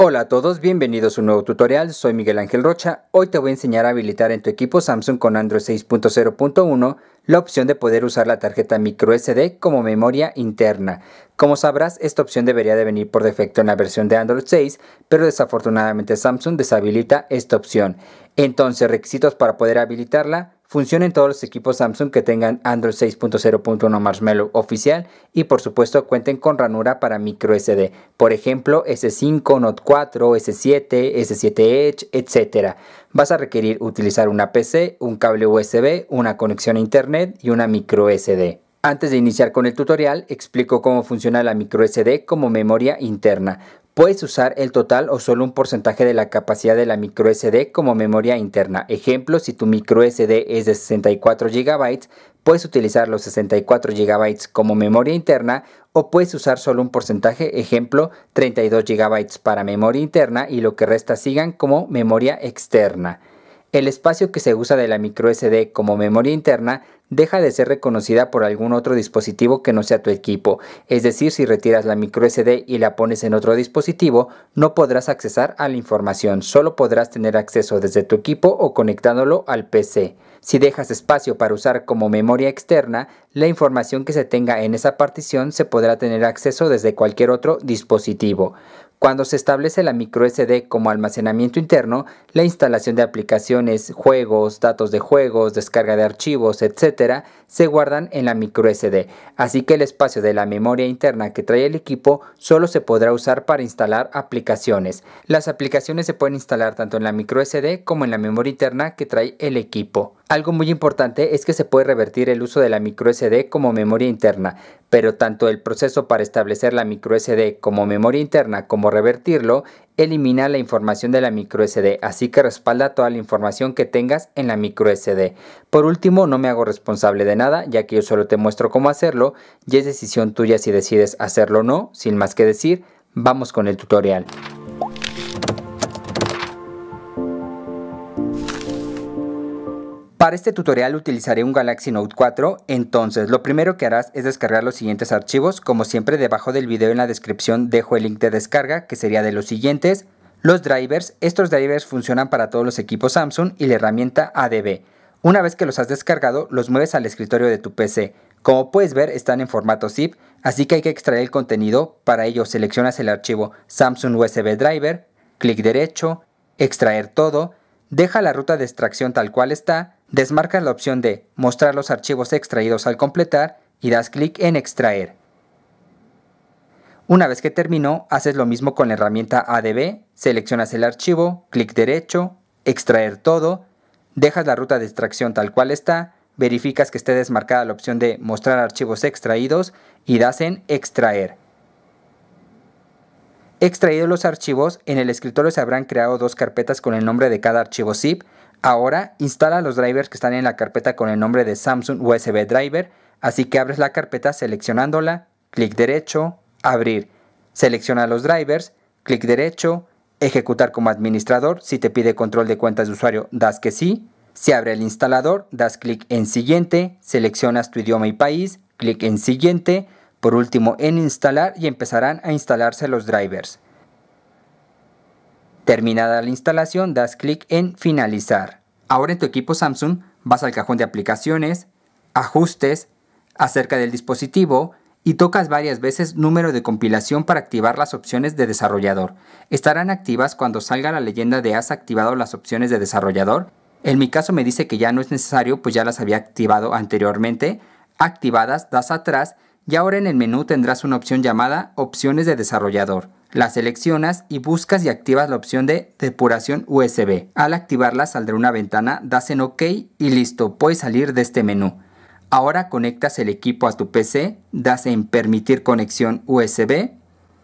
Hola a todos, bienvenidos a un nuevo tutorial, soy Miguel Ángel Rocha. Hoy te voy a enseñar a habilitar en tu equipo Samsung con Android 6.0.1 la opción de poder usar la tarjeta microSD como memoria interna. Como sabrás, esta opción debería de venir por defecto en la versión de Android 6, pero desafortunadamente Samsung deshabilita esta opción. Entonces, requisitos para poder habilitarla, Funcionen en todos los equipos Samsung que tengan Android 6.0.1 Marshmallow oficial y por supuesto cuenten con ranura para micro SD, por ejemplo S5, Note 4, S7, S7 Edge, etc. Vas a requerir utilizar una PC, un cable USB, una conexión a internet y una micro SD. Antes de iniciar con el tutorial, explico cómo funciona la microSD como memoria interna. Puedes usar el total o solo un porcentaje de la capacidad de la microSD como memoria interna. Ejemplo, si tu microSD es de 64 GB, puedes utilizar los 64 GB como memoria interna o puedes usar solo un porcentaje, ejemplo, 32 GB para memoria interna y lo que resta sigan como memoria externa el espacio que se usa de la microSD como memoria interna deja de ser reconocida por algún otro dispositivo que no sea tu equipo, es decir, si retiras la microSD y la pones en otro dispositivo, no podrás accesar a la información, solo podrás tener acceso desde tu equipo o conectándolo al PC. Si dejas espacio para usar como memoria externa, la información que se tenga en esa partición se podrá tener acceso desde cualquier otro dispositivo. Cuando se establece la microSD como almacenamiento interno, la instalación de aplicaciones, juegos, datos de juegos, descarga de archivos, etc., se guardan en la microSD, así que el espacio de la memoria interna que trae el equipo solo se podrá usar para instalar aplicaciones. Las aplicaciones se pueden instalar tanto en la microSD como en la memoria interna que trae el equipo. Algo muy importante es que se puede revertir el uso de la microSD como memoria interna, pero tanto el proceso para establecer la microSD como memoria interna como revertirlo elimina la información de la microSD, así que respalda toda la información que tengas en la microSD. Por último, no me hago responsable de nada, ya que yo solo te muestro cómo hacerlo y es decisión tuya si decides hacerlo o no. Sin más que decir, vamos con el tutorial. Para este tutorial utilizaré un Galaxy Note 4, entonces lo primero que harás es descargar los siguientes archivos, como siempre debajo del video en la descripción dejo el link de descarga, que sería de los siguientes, los drivers, estos drivers funcionan para todos los equipos Samsung y la herramienta ADB. Una vez que los has descargado, los mueves al escritorio de tu PC. Como puedes ver están en formato zip, así que hay que extraer el contenido, para ello seleccionas el archivo Samsung USB Driver, clic derecho, extraer todo, deja la ruta de extracción tal cual está, Desmarcas la opción de Mostrar los archivos extraídos al completar y das clic en Extraer. Una vez que terminó, haces lo mismo con la herramienta ADB, seleccionas el archivo, clic derecho, Extraer todo, dejas la ruta de extracción tal cual está, verificas que esté desmarcada la opción de Mostrar archivos extraídos y das en Extraer. Extraídos los archivos, en el escritorio se habrán creado dos carpetas con el nombre de cada archivo zip Ahora instala los drivers que están en la carpeta con el nombre de Samsung USB Driver, así que abres la carpeta seleccionándola, clic derecho, abrir. Selecciona los drivers, clic derecho, ejecutar como administrador, si te pide control de cuentas de usuario, das que sí. Se abre el instalador, das clic en siguiente, seleccionas tu idioma y país, clic en siguiente, por último en instalar y empezarán a instalarse los drivers. Terminada la instalación, das clic en Finalizar. Ahora en tu equipo Samsung vas al cajón de aplicaciones, ajustes, acerca del dispositivo y tocas varias veces número de compilación para activar las opciones de desarrollador. Estarán activas cuando salga la leyenda de has activado las opciones de desarrollador. En mi caso me dice que ya no es necesario, pues ya las había activado anteriormente. Activadas, das atrás y ahora en el menú tendrás una opción llamada Opciones de desarrollador. La seleccionas y buscas y activas la opción de depuración USB. Al activarla saldrá una ventana, das en OK y listo, puedes salir de este menú. Ahora conectas el equipo a tu PC, das en permitir conexión USB.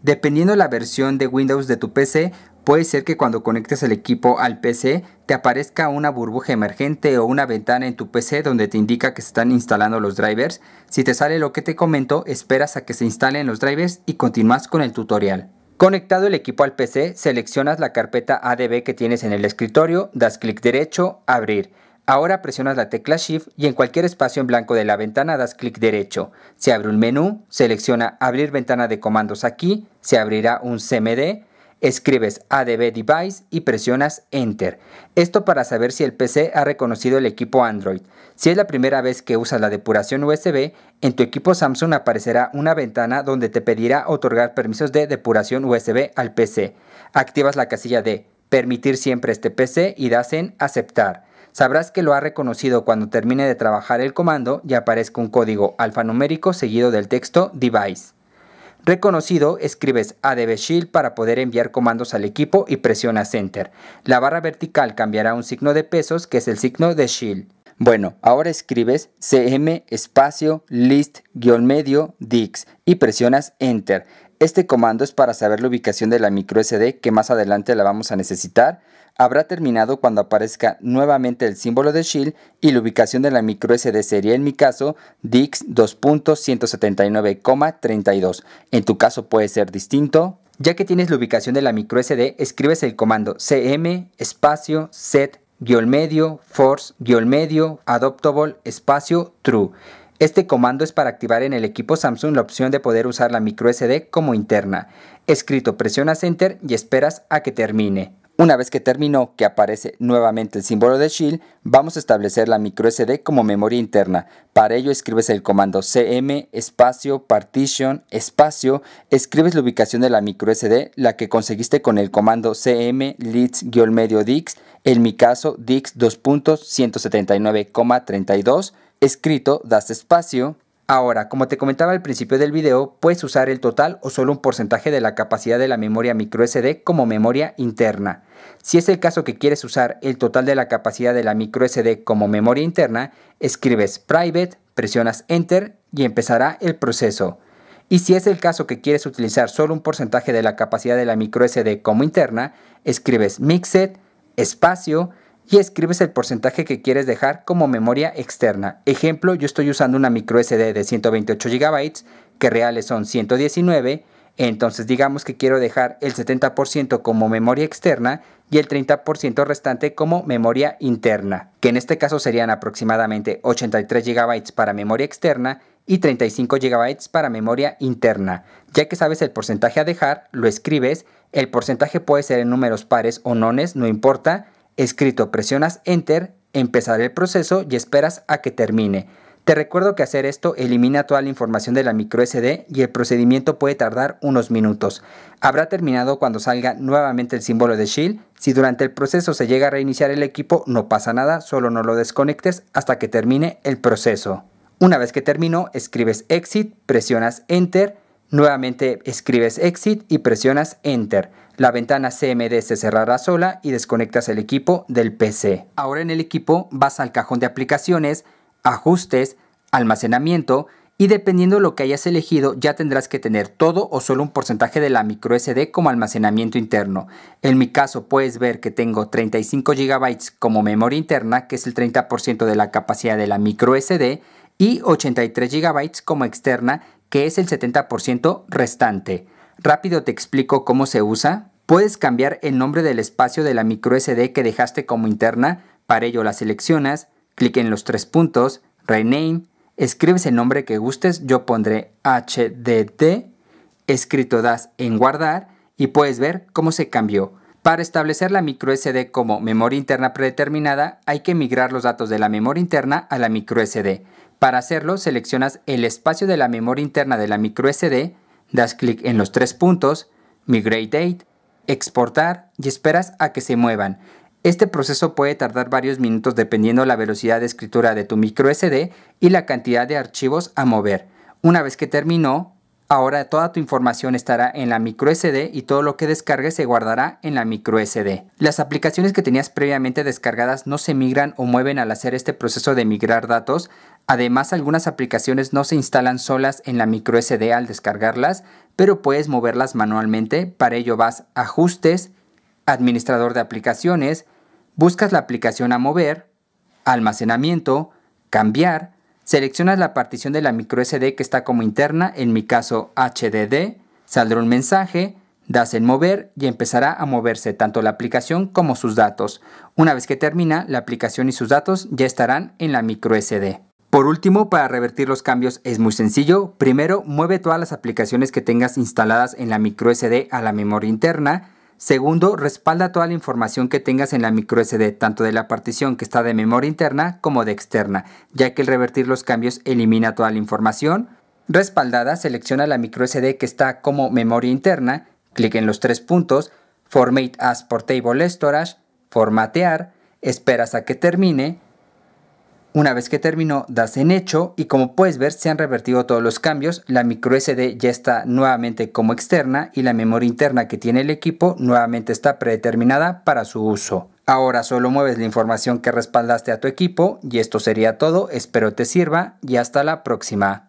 Dependiendo la versión de Windows de tu PC, Puede ser que cuando conectes el equipo al PC te aparezca una burbuja emergente o una ventana en tu PC donde te indica que se están instalando los drivers. Si te sale lo que te comento, esperas a que se instalen los drivers y continúas con el tutorial. Conectado el equipo al PC, seleccionas la carpeta ADB que tienes en el escritorio, das clic derecho, abrir. Ahora presionas la tecla Shift y en cualquier espacio en blanco de la ventana das clic derecho. Se abre un menú, selecciona Abrir ventana de comandos aquí, se abrirá un CMD, Escribes ADB Device y presionas Enter. Esto para saber si el PC ha reconocido el equipo Android. Si es la primera vez que usas la depuración USB, en tu equipo Samsung aparecerá una ventana donde te pedirá otorgar permisos de depuración USB al PC. Activas la casilla de Permitir siempre este PC y das en Aceptar. Sabrás que lo ha reconocido cuando termine de trabajar el comando y aparezca un código alfanumérico seguido del texto Device. Reconocido, escribes ADB Shield para poder enviar comandos al equipo y presionas Enter. La barra vertical cambiará un signo de pesos que es el signo de Shield. Bueno, ahora escribes cm espacio list-medio dix y presionas Enter. Este comando es para saber la ubicación de la microSD que más adelante la vamos a necesitar habrá terminado cuando aparezca nuevamente el símbolo de shield y la ubicación de la micro SD sería en mi caso DIX 2.179,32. En tu caso puede ser distinto. Ya que tienes la ubicación de la micro SD, escribes el comando cm espacio set medio force medio adoptable espacio true. Este comando es para activar en el equipo Samsung la opción de poder usar la micro SD como interna. Escrito, presionas Enter y esperas a que termine. Una vez que terminó, que aparece nuevamente el símbolo de Shield, vamos a establecer la microSD como memoria interna. Para ello escribes el comando cm espacio partition espacio, escribes la ubicación de la microSD, la que conseguiste con el comando cm leads-medio dix, en mi caso dix 2.179,32, escrito das espacio, Ahora, como te comentaba al principio del video, puedes usar el total o solo un porcentaje de la capacidad de la memoria microSD como memoria interna. Si es el caso que quieres usar el total de la capacidad de la microSD como memoria interna, escribes private, presionas enter y empezará el proceso. Y si es el caso que quieres utilizar solo un porcentaje de la capacidad de la microSD como interna, escribes mixed, espacio, y escribes el porcentaje que quieres dejar como memoria externa. Ejemplo, yo estoy usando una micro SD de 128 GB, que reales son 119, entonces digamos que quiero dejar el 70% como memoria externa y el 30% restante como memoria interna, que en este caso serían aproximadamente 83 GB para memoria externa y 35 GB para memoria interna. Ya que sabes el porcentaje a dejar, lo escribes, el porcentaje puede ser en números pares o nones, no importa, escrito presionas Enter, empezar el proceso y esperas a que termine. Te recuerdo que hacer esto elimina toda la información de la micro SD y el procedimiento puede tardar unos minutos. Habrá terminado cuando salga nuevamente el símbolo de Shield. Si durante el proceso se llega a reiniciar el equipo no pasa nada, solo no lo desconectes hasta que termine el proceso. Una vez que terminó, escribes Exit, presionas Enter, nuevamente escribes Exit y presionas Enter. La ventana CMD se cerrará sola y desconectas el equipo del PC. Ahora en el equipo vas al cajón de aplicaciones, ajustes, almacenamiento y dependiendo de lo que hayas elegido ya tendrás que tener todo o solo un porcentaje de la micro SD como almacenamiento interno. En mi caso puedes ver que tengo 35 GB como memoria interna, que es el 30% de la capacidad de la micro SD, y 83 GB como externa, que es el 70% restante. Rápido te explico cómo se usa. Puedes cambiar el nombre del espacio de la microSD que dejaste como interna, para ello la seleccionas, clic en los tres puntos, rename, escribes el nombre que gustes, yo pondré HDD, escrito das en guardar y puedes ver cómo se cambió. Para establecer la microSD como memoria interna predeterminada, hay que migrar los datos de la memoria interna a la microSD. Para hacerlo, seleccionas el espacio de la memoria interna de la microSD, Das clic en los tres puntos, Migrate Date, Exportar y esperas a que se muevan. Este proceso puede tardar varios minutos dependiendo la velocidad de escritura de tu micro SD y la cantidad de archivos a mover. Una vez que terminó, Ahora toda tu información estará en la micro SD y todo lo que descargues se guardará en la micro SD. Las aplicaciones que tenías previamente descargadas no se migran o mueven al hacer este proceso de migrar datos. Además, algunas aplicaciones no se instalan solas en la micro SD al descargarlas, pero puedes moverlas manualmente. Para ello vas a Ajustes, Administrador de aplicaciones, buscas la aplicación a mover, Almacenamiento, Cambiar, Seleccionas la partición de la micro SD que está como interna, en mi caso HDD, saldrá un mensaje, das en mover y empezará a moverse tanto la aplicación como sus datos. Una vez que termina, la aplicación y sus datos ya estarán en la micro SD. Por último, para revertir los cambios es muy sencillo. Primero, mueve todas las aplicaciones que tengas instaladas en la micro SD a la memoria interna Segundo, respalda toda la información que tengas en la microSD, tanto de la partición que está de memoria interna como de externa, ya que el revertir los cambios elimina toda la información. Respaldada, selecciona la microSD que está como memoria interna, clic en los tres puntos, Formate as Portable Storage, formatear, esperas a que termine, una vez que terminó, das en hecho y como puedes ver se han revertido todos los cambios, la micro SD ya está nuevamente como externa y la memoria interna que tiene el equipo nuevamente está predeterminada para su uso. Ahora solo mueves la información que respaldaste a tu equipo y esto sería todo, espero te sirva y hasta la próxima.